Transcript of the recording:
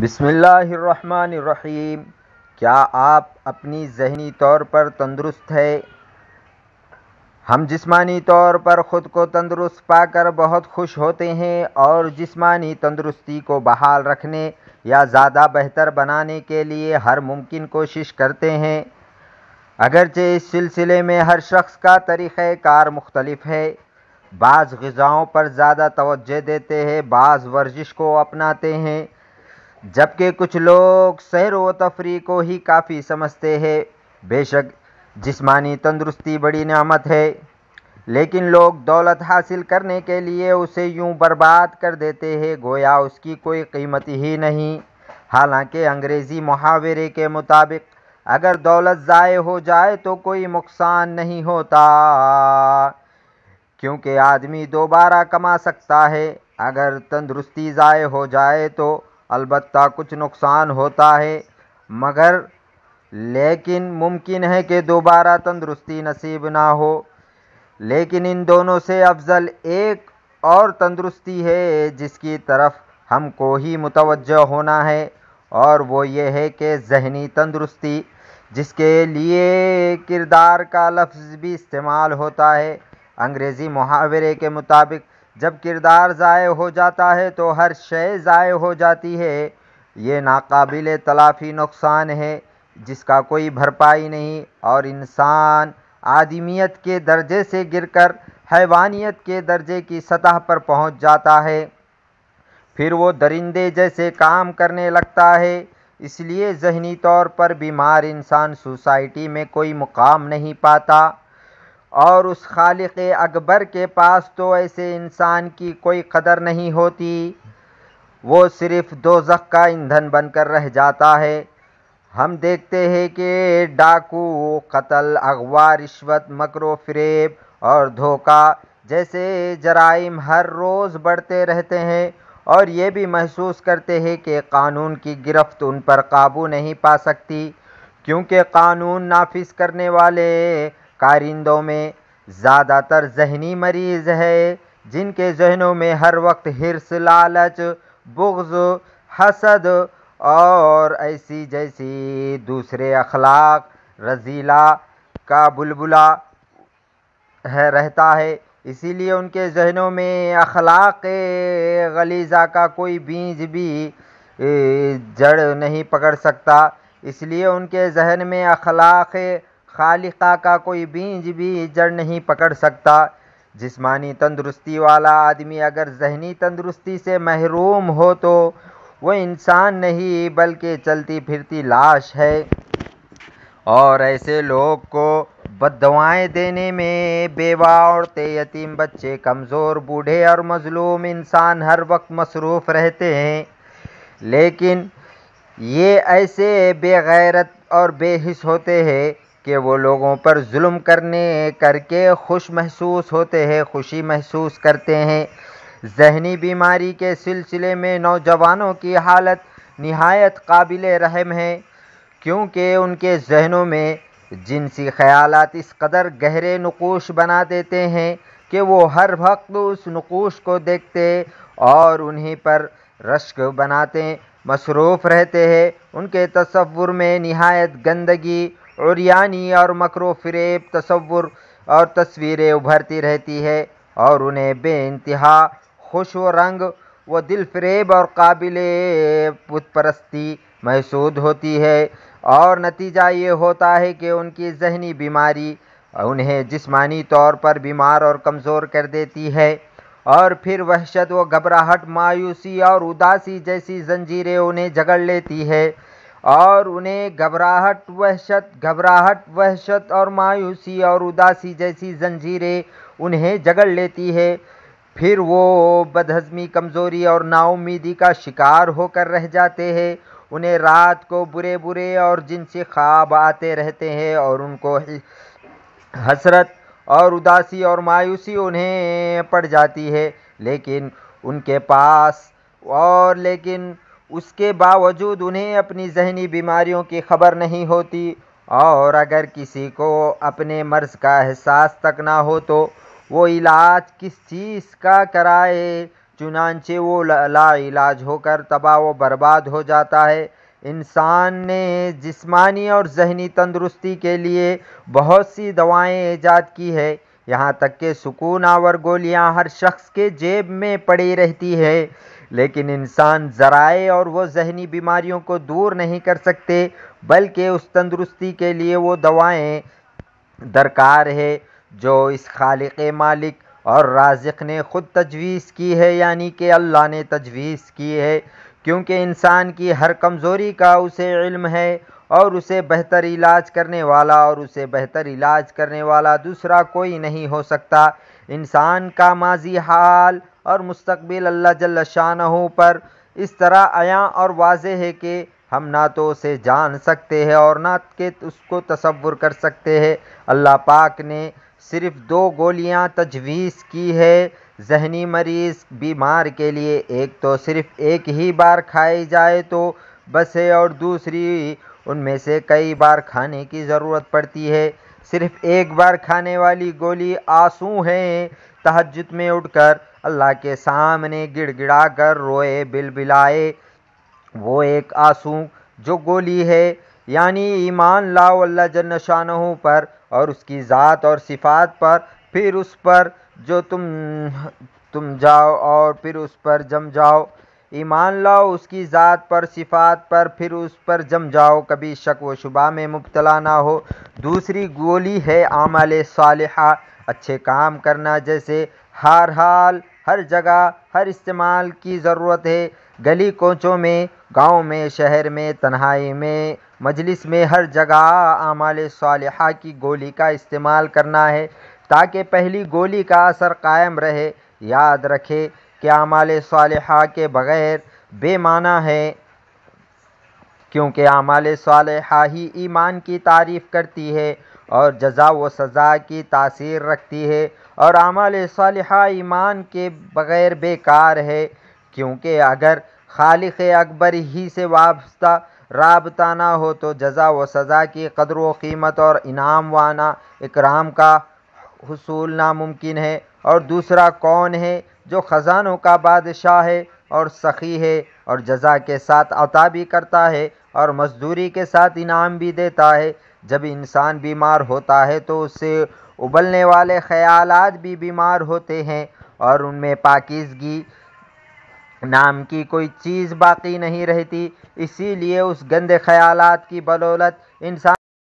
बिसमीम क्या आप अपनी जहनी तौर पर तंदुरुस्त है हम जिस्मानी तौर पर ख़ुद को तंदुरुस्त पाकर बहुत खुश होते हैं और जिस्मानी तंदुरुस्ती को बहाल रखने या ज़्यादा बेहतर बनाने के लिए हर मुमकिन कोशिश करते हैं अगरचे इस सिलसिले में हर शख्स का कार मुख्तलफ़ है बाज़ गज़ाओं पर ज़्यादा तोज्ह देते हैं बाज़ वर्जिश को अपनाते हैं जबकि कुछ लोग सैर व तफरी को ही काफ़ी समझते हैं बेशक जिस्मानी तंदुरुस्ती बड़ी नामत है लेकिन लोग दौलत हासिल करने के लिए उसे यूं बर्बाद कर देते हैं गोया उसकी कोई कीमत ही नहीं हालांकि अंग्रेज़ी मुहावरे के मुताबिक अगर दौलत ज़ाय हो जाए तो कोई नुकसान नहीं होता क्योंकि आदमी दोबारा कमा सकता है अगर तंदुरुस्ती ज़ाय हो जाए तो अलबत् कुछ नुकसान होता है मगर लेकिन मुमकिन है कि दोबारा तंदुरुस्ती नसीब ना हो लेकिन इन दोनों से अफजल एक और तंदुरुस्ती है जिसकी तरफ हमको ही मुतवजह होना है और वो ये है कि जहनी तंदुरुस्ती जिसके लिए किरदार का लफ्ज़ भी इस्तेमाल होता है अंग्रेज़ी मुहावरे के मुताबिक जब किरदार ज़ाय हो जाता है तो हर शय ज़ाय हो जाती है ये नाकाबिल तलाफ़ी नुकसान है जिसका कोई भरपाई नहीं और इंसान आदमियत के दर्जे से गिरकर हैवानियत के दर्जे की सतह पर पहुंच जाता है फिर वो दरिंदे जैसे काम करने लगता है इसलिए जहनी तौर पर बीमार इंसान सोसाइटी में कोई मुकाम नहीं पाता और उस खालिक अकबर के पास तो ऐसे इंसान की कोई कदर नहीं होती वो सिर्फ़ दो का ईंधन बनकर रह जाता है हम देखते हैं कि डाकू कत्ल अगवा रिश्वत मकरो फ्रेब और धोखा जैसे जराइम हर रोज़ बढ़ते रहते हैं और ये भी महसूस करते हैं कि कानून की गिरफ्त उन पर काबू नहीं पा सकती क्योंकि कानून नाफिज करने वाले कारिंदों में ज़्यादातर जहनी मरीज़ है जिनके जहनों में हर वक्त हिरस लालच बुग्ज हसद और ऐसी जैसी दूसरे अखलाक रजीला का बुलबुला है रहता है इसीलिए उनके जहनों में अखलाक गलीज़ा का कोई बीज भी जड़ नहीं पकड़ सकता इसलिए उनके जहन में अखलाक खालिका का कोई बीज भी जड़ नहीं पकड़ सकता जिस्मानी तंदुरुस्ती वाला आदमी अगर जहनी तंदुरुस्ती से महरूम हो तो वो इंसान नहीं बल्कि चलती फिरती लाश है और ऐसे लोग को बदवाएँ देने में बेवा औरतें यतीम बच्चे कमज़ोर बूढ़े और मजलूम इंसान हर वक्त मसरूफ़ रहते हैं लेकिन ये ऐसे बेगैरत और बेहिस होते हैं कि वो लोगों पर जुल्म करने करके खुश महसूस होते हैं खुशी महसूस करते हैं जहनी बीमारी के सिलसिले में नौजवानों की हालत नहायत काबिल रहम है क्योंकि उनके जहनों में जिनसी ख्याल इस कदर गहरे नकोश बना देते हैं कि वो हर वक्त उस नकोश को देखते और उन्हीं पर रश्क बनाते मसरूफ़ रहते हैं उनके तस्वुर में नहायत गंदगी उरियानी और मकरो फ्रेब तस्वुर और तस्वीरें उभरती रहती है और उन्हें बे इंतहा खुश व रंग व दिल फ्रेब और काबिल बुतपरस्ती महसूद होती है और नतीजा ये होता है कि उनकी जहनी बीमारी उन्हें जिस्मानी तौर पर बीमार और कमज़ोर कर देती है और फिर वहशत व घबराहट मायूसी और उदासी जैसी जंजीरें उन्हें जगड़ लेती है और उन्हें घबराहट वहशत घबराहट वहशत और मायूसी और उदासी जैसी जंजीरें उन्हें जगड़ लेती है फिर वो बदहजमी कमज़ोरी और नाउमीदी का शिकार होकर रह जाते हैं उन्हें रात को बुरे बुरे और जिनसे ख्वाब आते रहते हैं और उनको हसरत और उदासी और मायूसी उन्हें पड़ जाती है लेकिन उनके पास और लेकिन उसके बावजूद उन्हें अपनी जहनी बीमारियों की खबर नहीं होती और अगर किसी को अपने मर्ज़ का एहसास तक ना हो तो वो इलाज किस चीज़ का कराए चुनानचे वो ला इलाज होकर तबाह व बर्बाद हो जाता है इंसान ने जिस्मानी और जहनी तंदुरुस्ती के लिए बहुत सी दवाएं ईजाद की है यहाँ तक कि सुकून आवर गोलियाँ हर शख्स के जेब में पड़ी रहती है लेकिन इंसान ज़राए और वो जहनी बीमारियों को दूर नहीं कर सकते बल्कि उस तंदुरुस्ती के लिए वो दवाएं दरकार है जो इस खालिक मालिक और राजिक ने ख़ुद तजवीज़ की है यानी कि अल्लाह ने तजवीज़ की है क्योंकि इंसान की हर कमज़ोरी का उसे इल्म है और उसे बेहतर इलाज करने वाला और उसे बेहतर इलाज करने वाला दूसरा कोई नहीं हो सकता इंसान का माजी हाल और मुस्तबिल अल्लाह जल शाह पर इस तरह आया और वाज है कि हम ना तो उसे जान सकते हैं और ना के उसको तस्वुर कर सकते हैं अल्लाह पाक ने सिर्फ दो गोलियां तजवीज़ की है जहनी मरीज़ बीमार के लिए एक तो सिर्फ एक ही बार खाई जाए तो बस है और दूसरी उनमें से कई बार खाने की ज़रूरत पड़ती है सिर्फ एक बार खाने वाली गोली आंसू है तहजद में उठकर अल्लाह के सामने गिड़गिड़ा कर रोए बिल बिलाए वो एक आंसू जो गोली है यानी ईमान लाओ अल्लाह जन शाहू पर और उसकी ज़ात और सिफात पर फिर उस पर जो तुम तुम जाओ और फिर उस पर जम जाओ ईमान लाओ उसकी ज़ात पर सिफात पर फिर उस पर जम जाओ कभी शक व शुबा में मुबतला ना हो दूसरी गोली है आमल सालहा अच्छे काम करना जैसे हर हाल हर जगह हर इस्तेमाल की ज़रूरत है गली कोचों में गांव में शहर में तन्हाई में मजलिस में हर जगह आमाल सालहा की गोली का इस्तेमाल करना है ताकि पहली गोली का असर कायम रहे याद रखे कि आमाल साल के बग़ैर बेमाना है क्योंकि आमाल साल ही ईमान की तारीफ़ करती है और जजा व सज़ा की तासीर रखती है और आमाल सालह ईमान के बग़ैर बेकार है क्योंकि अगर खालिक अकबर ही से वाबस्ता रबता ना हो तो जजा व सज़ा की कदर वीमत और इनाम वाना इकराम का हसूल नामुमकिन है और दूसरा कौन है जो ख़ज़ानों का बादशाह है और सखी है और जजा के साथ अता भी करता है और मजदूरी के साथ इनाम भी देता है जब इंसान बीमार होता है तो उससे उबलने वाले ख्याल भी बीमार होते हैं और उनमें पाकिजगी नाम की कोई चीज़ बाकी नहीं रहती इसीलिए उस गंदे ख्यालात की बदौलत इंसान